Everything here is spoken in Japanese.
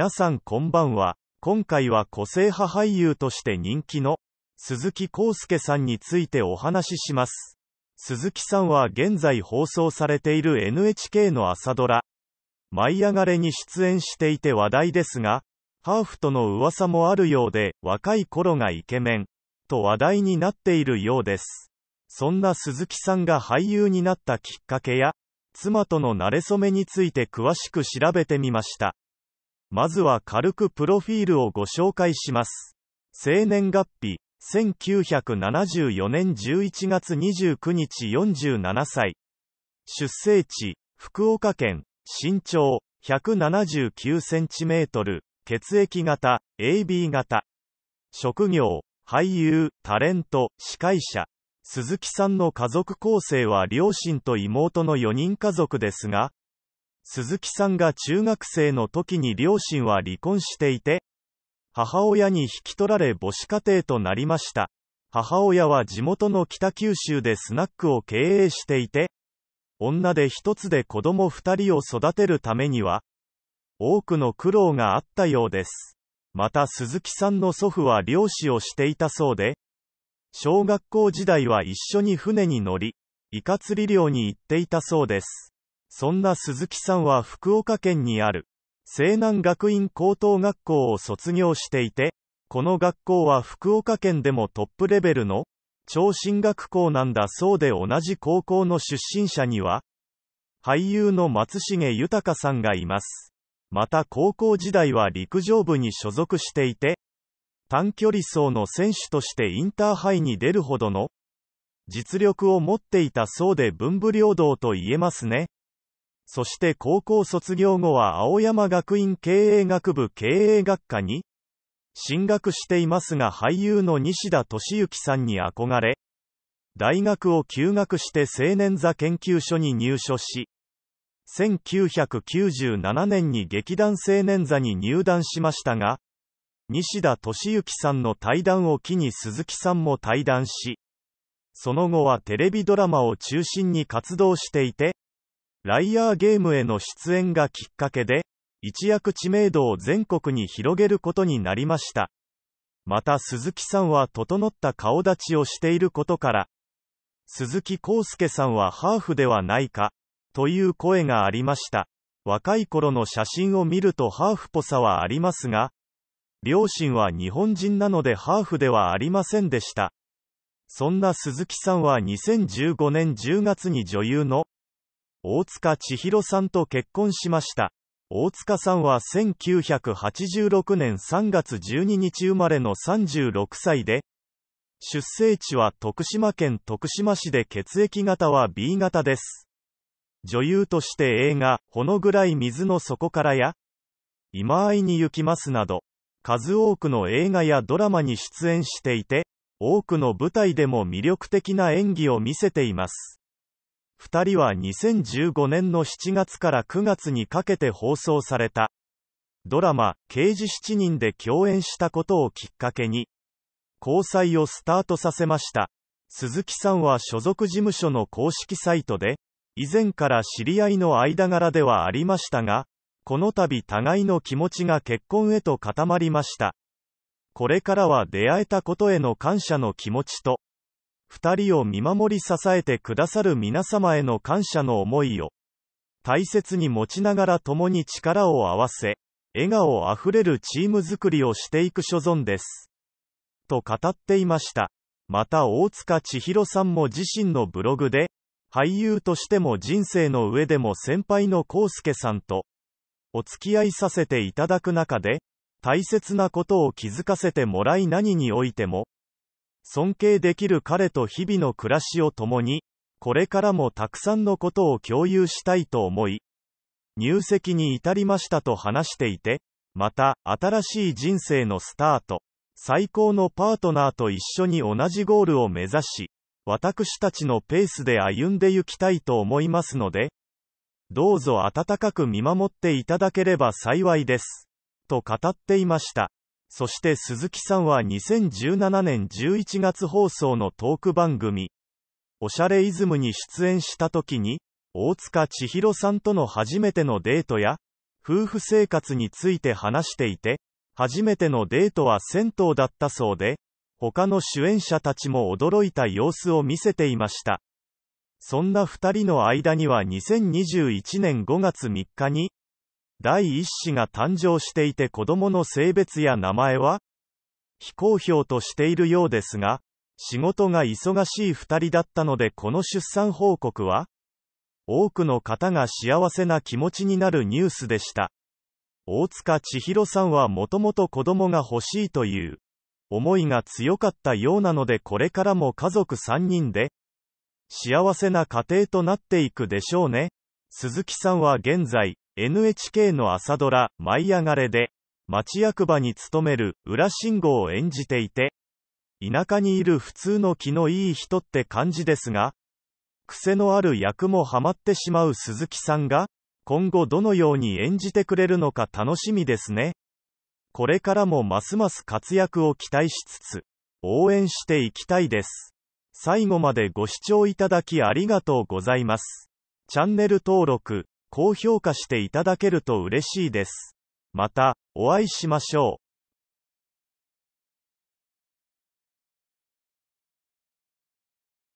皆さんこんばんは。今回は個性派俳優として人気の鈴木康介さんについてお話しします。鈴木さんは現在放送されている NHK の朝ドラ、舞い上がれに出演していて話題ですが、ハーフとの噂もあるようで、若い頃がイケメン、と話題になっているようです。そんな鈴木さんが俳優になったきっかけや、妻との馴れ初めについて詳しく調べてみました。まずは軽くプロフィールをご紹介します。生年月日、1974年11月29日47歳。出生地、福岡県、身長、179センチメートル、血液型、AB 型。職業、俳優、タレント、司会者。鈴木さんの家族構成は両親と妹の4人家族ですが、鈴木さんが中学生の時に両親は離婚していて、母親に引き取られ母子家庭となりました。母親は地元の北九州でスナックを経営していて、女で一つで子供二人を育てるためには、多くの苦労があったようです。また鈴木さんの祖父は漁師をしていたそうで、小学校時代は一緒に船に乗り、イカ釣り漁に行っていたそうです。そんな鈴木さんは福岡県にある、西南学院高等学校を卒業していて、この学校は福岡県でもトップレベルの、超進学校なんだそうで同じ高校の出身者には、俳優の松重豊さんがいます。また高校時代は陸上部に所属していて、短距離走の選手としてインターハイに出るほどの実力を持っていたそうで文武両道と言えますね。そして高校卒業後は青山学院経営学部経営学科に進学していますが俳優の西田敏行さんに憧れ、大学を休学して青年座研究所に入所し、1997年に劇団青年座に入団しましたが、西田敏行さんの対談を機に鈴木さんも対談し、その後はテレビドラマを中心に活動していて、ライアーゲームへの出演がきっかけで、一躍知名度を全国に広げることになりました。また鈴木さんは整った顔立ちをしていることから、鈴木康介さんはハーフではないか、という声がありました。若い頃の写真を見るとハーフっぽさはありますが、両親は日本人なのでハーフではありませんでした。そんな鈴木さんは2015年10月に女優の大塚千尋さんと結婚しました。大塚さんは1986年3月12日生まれの36歳で、出生地は徳島県徳島市で血液型は B 型です。女優として映画、ほのぐらい水の底からや、今会いに行きますなど、数多くの映画やドラマに出演していて、多くの舞台でも魅力的な演技を見せています。二人は2015年の7月から9月にかけて放送された、ドラマ、刑事7人で共演したことをきっかけに、交際をスタートさせました。鈴木さんは所属事務所の公式サイトで、以前から知り合いの間柄ではありましたが、この度互いの気持ちが結婚へと固まりました。これからは出会えたことへの感謝の気持ちと、二人を見守り支えてくださる皆様への感謝の思いを、大切に持ちながら共に力を合わせ、笑顔あふれるチーム作りをしていく所存です。と語っていました。また大塚千尋さんも自身のブログで、俳優としても人生の上でも先輩の康介さんと、お付き合いさせていただく中で、大切なことを気づかせてもらい何においても、尊敬できる彼と日々の暮らしを共に、これからもたくさんのことを共有したいと思い、入籍に至りましたと話していて、また、新しい人生のスタート、最高のパートナーと一緒に同じゴールを目指し、私たちのペースで歩んでいきたいと思いますので、どうぞ温かく見守っていただければ幸いです。と語っていました。そして鈴木さんは2017年11月放送のトーク番組、おしゃれイズムに出演した時に、大塚千尋さんとの初めてのデートや、夫婦生活について話していて、初めてのデートは銭湯だったそうで、他の主演者たちも驚いた様子を見せていました。そんな二人の間には2021年5月3日に、第一子が誕生していて子供の性別や名前は非公表としているようですが、仕事が忙しい二人だったのでこの出産報告は多くの方が幸せな気持ちになるニュースでした。大塚千尋さんはもともと子供が欲しいという思いが強かったようなのでこれからも家族3人で幸せな家庭となっていくでしょうね。鈴木さんは現在 NHK の朝ドラ、舞い上がれで、町役場に勤める裏信号を演じていて、田舎にいる普通の気のいい人って感じですが、癖のある役もハマってしまう鈴木さんが、今後どのように演じてくれるのか楽しみですね。これからもますます活躍を期待しつつ、応援していきたいです。最後までご視聴いただきありがとうございます。チャンネル登録、高評価していただけると嬉しいです。また、お会いしましょう。